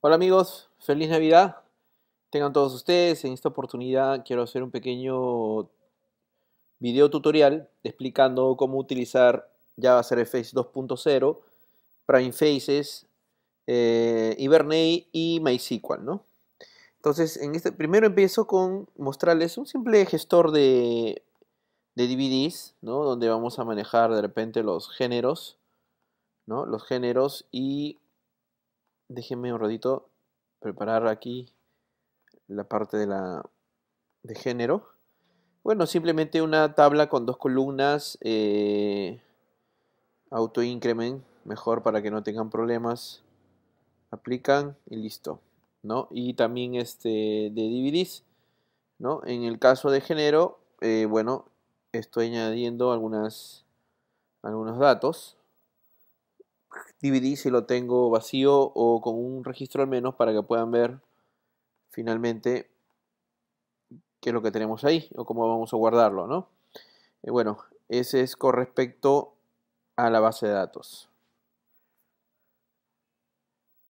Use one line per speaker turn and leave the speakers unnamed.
Hola amigos, feliz Navidad. Tengan todos ustedes, en esta oportunidad quiero hacer un pequeño video tutorial explicando cómo utilizar face 2.0, Prime Faces, eh, y MySQL, ¿no? Entonces, en este, primero empiezo con mostrarles un simple gestor de, DVDs, ¿no? Donde vamos a manejar de repente los géneros, ¿no? Los géneros y déjenme un ratito preparar aquí la parte de la de género. Bueno, simplemente una tabla con dos columnas, eh, autoincrement, mejor para que no tengan problemas. Aplican y listo, ¿no? Y también este de DVDs, ¿no? En el caso de género, eh, bueno, estoy añadiendo algunas, algunos datos, DVD si lo tengo vacío o con un registro al menos para que puedan ver finalmente qué es lo que tenemos ahí o cómo vamos a guardarlo, ¿no? Eh, bueno, ese es con respecto a la base de datos.